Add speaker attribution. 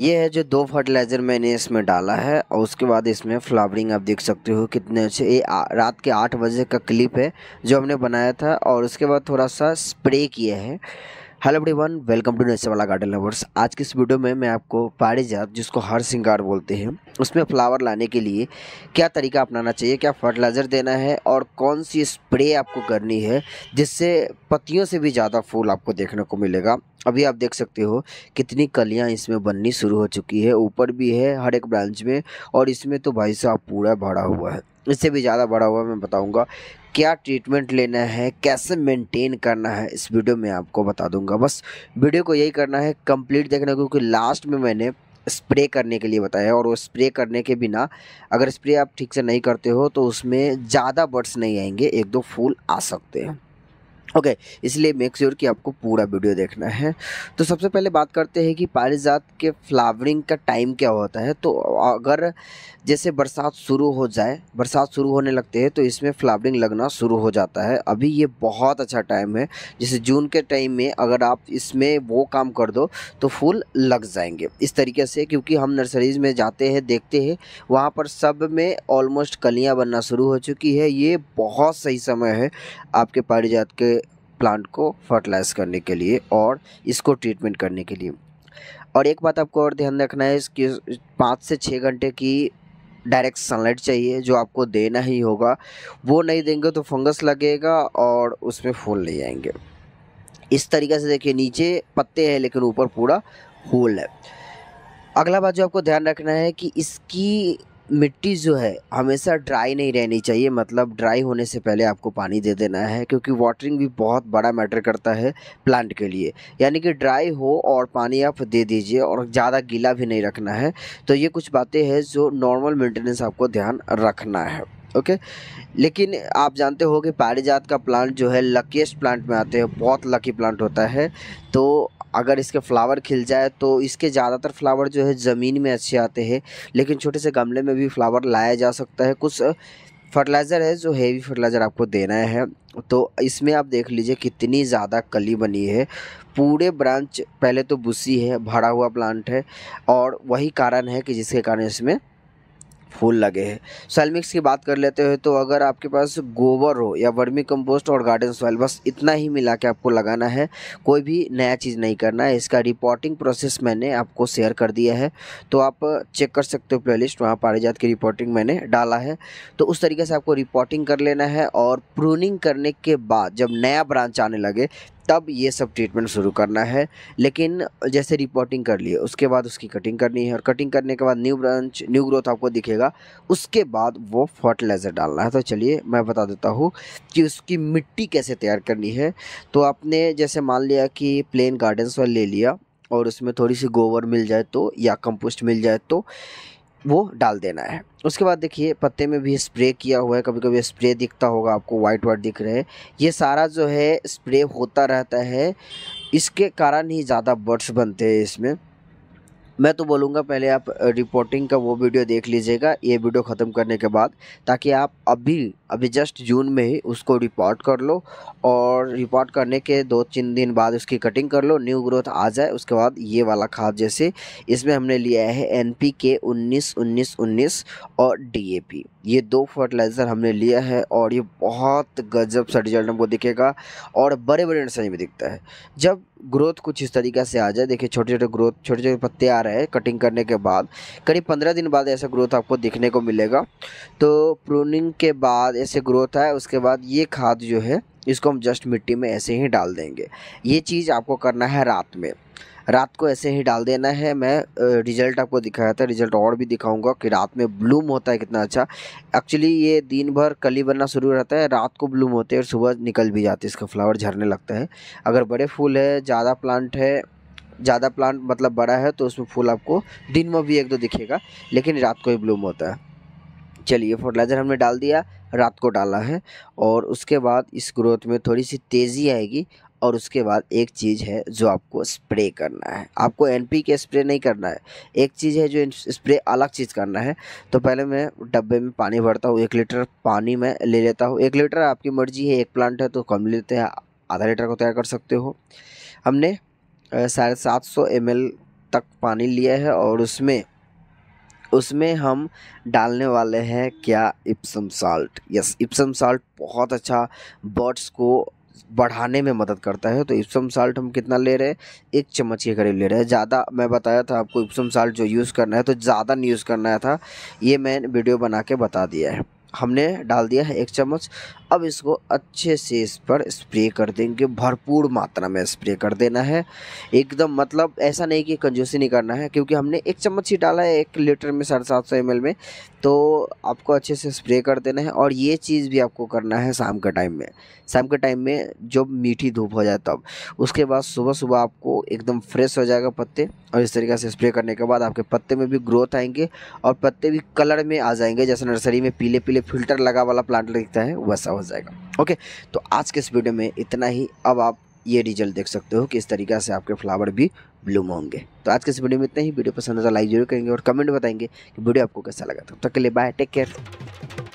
Speaker 1: ये है जो दो फर्टिलाइज़र मैंने इसमें डाला है और उसके बाद इसमें फ्लावरिंग आप देख सकते हो कितने अच्छे ये रात के आठ बजे का क्लिप है जो हमने बनाया था और उसके बाद थोड़ा सा स्प्रे किया है hello everyone welcome to nature वाला गार्डन लवर्स आज की इस वीडियो में मैं आपको पारिजात जिसको हर सिंगार बोलते हैं उसमें फ्लावर लाने के लिए क्या तरीका अपनाना चाहिए क्या फर्टिलाइज़र देना है और कौन सी स्प्रे आपको करनी है जिससे पत्तियों से भी ज़्यादा फूल आपको देखने को मिलेगा अभी आप देख सकते हो कितनी कलियाँ इसमें बननी शुरू हो चुकी है ऊपर भी है हर एक ब्रांच में और इसमें तो भाई साहब पूरा भरा हुआ है इससे भी ज़्यादा बड़ा हुआ मैं बताऊंगा क्या ट्रीटमेंट लेना है कैसे मेंटेन करना है इस वीडियो में आपको बता दूंगा बस वीडियो को यही करना है कंप्लीट देखना क्योंकि लास्ट में मैंने स्प्रे करने के लिए बताया और वो स्प्रे करने के बिना अगर स्प्रे आप ठीक से नहीं करते हो तो उसमें ज़्यादा बर्ड्स नहीं आएंगे एक दो फूल आ सकते हैं ओके okay, इसलिए मेक श्योर कि आपको पूरा वीडियो देखना है तो सबसे पहले बात करते हैं कि पारिजात के फ्लावरिंग का टाइम क्या होता है तो अगर जैसे बरसात शुरू हो जाए बरसात शुरू होने लगते हैं तो इसमें फ्लावरिंग लगना शुरू हो जाता है अभी ये बहुत अच्छा टाइम है जैसे जून के टाइम में अगर आप इसमें वो काम कर दो तो फूल लग जाएंगे इस तरीके से क्योंकि हम नर्सरीज़ में जाते हैं देखते हैं वहाँ पर सब में ऑलमोस्ट कलियाँ बनना शुरू हो चुकी है ये बहुत सही समय है आपके पारिजात के प्लांट को फर्टिलाइज करने के लिए और इसको ट्रीटमेंट करने के लिए और एक बात आपको और ध्यान रखना है कि पाँच से छः घंटे की डायरेक्ट सनलाइट चाहिए जो आपको देना ही होगा वो नहीं देंगे तो फंगस लगेगा और उसमें फूल ले जाएंगे इस तरीके से देखिए नीचे पत्ते हैं लेकिन ऊपर पूरा होल है अगला बात जो आपको ध्यान रखना है कि इसकी मिट्टी जो है हमेशा ड्राई नहीं रहनी चाहिए मतलब ड्राई होने से पहले आपको पानी दे देना है क्योंकि वाटरिंग भी बहुत बड़ा मैटर करता है प्लांट के लिए यानी कि ड्राई हो और पानी आप दे दीजिए और ज़्यादा गीला भी नहीं रखना है तो ये कुछ बातें हैं जो नॉर्मल मेंटेनेंस आपको ध्यान रखना है ओके लेकिन आप जानते हो कि पारिजात का प्लांट जो है लकीस्ट प्लांट में आते हैं बहुत लकी प्लांट होता है तो अगर इसके फ्लावर खिल जाए तो इसके ज़्यादातर फ्लावर जो है ज़मीन में अच्छे आते हैं लेकिन छोटे से गमले में भी फ्लावर लाया जा सकता है कुछ फर्टिलाइज़र है जो हेवी फर्टिलाइज़र आपको देना है तो इसमें आप देख लीजिए कितनी ज़्यादा कली बनी है पूरे ब्रांच पहले तो बुसी है भरा हुआ प्लांट है और वही कारण है कि जिसके कारण इसमें फूल लगे हैं सॉइल मिक्स की बात कर लेते हैं तो अगर आपके पास गोबर हो या वर्मी कंपोस्ट और गार्डन सॉइल बस इतना ही मिला के आपको लगाना है कोई भी नया चीज़ नहीं करना है इसका रिपोर्टिंग प्रोसेस मैंने आपको शेयर कर दिया है तो आप चेक कर सकते हो प्लेलिस्ट लिस्ट वहाँ पारिजात की रिपोर्टिंग मैंने डाला है तो उस तरीके से आपको रिपोर्टिंग कर लेना है और प्रूनिंग करने के बाद जब नया ब्रांच आने लगे तब ये सब ट्रीटमेंट शुरू करना है लेकिन जैसे रिपोर्टिंग कर लिए उसके बाद उसकी कटिंग करनी है और कटिंग करने के बाद न्यू ब्रांच न्यू ग्रोथ आपको दिखेगा उसके बाद वो फर्टिलाइज़र डालना है तो चलिए मैं बता देता हूँ कि उसकी मिट्टी कैसे तैयार करनी है तो आपने जैसे मान लिया कि प्लेन गार्डन्स वाला ले लिया और उसमें थोड़ी सी गोबर मिल जाए तो या कंपोस्ट मिल जाए तो वो डाल देना है उसके बाद देखिए पत्ते में भी स्प्रे किया हुआ है कभी कभी स्प्रे दिखता होगा आपको वाइट वाइट दिख रहे हैं ये सारा जो है स्प्रे होता रहता है इसके कारण ही ज़्यादा बर्ड्स बनते हैं इसमें मैं तो बोलूँगा पहले आप रिपोर्टिंग का वो वीडियो देख लीजिएगा ये वीडियो ख़त्म करने के बाद ताकि आप अभी अभी जस्ट जून में ही उसको रिपोर्ट कर लो और रिपोर्ट करने के दो तीन दिन बाद उसकी कटिंग कर लो न्यू ग्रोथ आ जाए उसके बाद ये वाला खाद जैसे इसमें हमने लिया है एन पी के उन्नीस उन्नीस उन्नीस और डी ए पी ये दो फर्टिलाइज़र हमने लिया है और ये बहुत गजब सा रिजल्ट हमको दिखेगा और बड़े बड़े नर्सरी में दिखता है जब ग्रोथ कुछ इस तरीके से आ जाए देखिए छोटे छोटे ग्रोथ छोटे छोटे पत्ते आ रहे हैं कटिंग करने के बाद करीब पंद्रह दिन बाद ऐसा ग्रोथ आपको दिखने को मिलेगा तो प्रूनिंग के बाद बाद ऐसे ग्रोथ आए उसके बाद ये खाद जो है इसको हम जस्ट मिट्टी में ऐसे ही डाल देंगे ये चीज़ आपको करना है रात में रात को ऐसे ही डाल देना है मैं रिज़ल्ट आपको दिखाया था रिज़ल्ट और भी दिखाऊंगा कि रात में ब्लूम होता है कितना अच्छा एक्चुअली ये दिन भर कली बनना शुरू रहता है रात को ब्लूम होते हैं और सुबह निकल भी जाती है इसका फ्लावर झरने लगता है अगर बड़े फूल है ज़्यादा प्लांट है ज़्यादा प्लांट मतलब बड़ा है तो उसमें फूल आपको दिन में भी एक दो दिखेगा लेकिन रात को ही ब्लूम होता है चलिए फर्टिलाइज़र हमने डाल दिया रात को डाला है और उसके बाद इस ग्रोथ में थोड़ी सी तेज़ी आएगी और उसके बाद एक चीज़ है जो आपको स्प्रे करना है आपको एन पी के स्प्रे नहीं करना है एक चीज़ है जो स्प्रे अलग चीज़ करना है तो पहले मैं डब्बे में पानी भरता हूँ एक लीटर पानी मैं ले लेता हूँ एक लीटर आपकी मर्जी है एक प्लांट है तो कम लेते हैं आधा लीटर को तैयार कर सकते हो हमने साढ़े सात सौ एम एल तक पानी लिया है और उसमें उसमें हम डालने वाले हैं क्या Epsom salt yes Epsom salt बहुत अच्छा बर्ड्स को बढ़ाने में मदद करता है तो इप्सम साल्ट हम कितना ले रहे हैं एक चम्मच के करीब ले रहे हैं ज़्यादा मैं बताया था आपको इप्सम साल्ट जो यूज़ करना है तो ज़्यादा नहीं यूज़ करना था ये मैंने वीडियो बना के बता दिया है हमने डाल दिया है एक चम्मच अब इसको अच्छे से इस पर स्प्रे कर देंगे भरपूर मात्रा में स्प्रे कर देना है एकदम मतलब ऐसा नहीं कि कंजूसी नहीं करना है क्योंकि हमने एक चम्मच ही डाला है एक लीटर में साढ़े सात सौ एम में तो आपको अच्छे से स्प्रे कर देना है और ये चीज़ भी आपको करना है शाम के टाइम में शाम के टाइम में जब मीठी धूप हो जाए तब उसके बाद सुबह सुबह आपको एकदम फ्रेश हो जाएगा पत्ते और इस तरीके से स्प्रे करने के बाद आपके पत्ते में भी ग्रोथ आएंगे और पत्ते भी कलर में आ जाएंगे जैसे नर्सरी में पीले पीले फिल्टर लगा वाला प्लांट दिखता है वैसा हो जाएगा ओके तो आज के इस वीडियो में इतना ही अब आप ये रिजल्ट देख सकते हो कि इस तरीके से आपके फ्लावर भी ब्लूम होंगे तो आज के इस वीडियो में इतना ही वीडियो पसंद आता तो लाइक जरूर करेंगे और कमेंट बताएंगे कि वीडियो आपको कैसा लगा तब तक के लिए बाय टेक केयर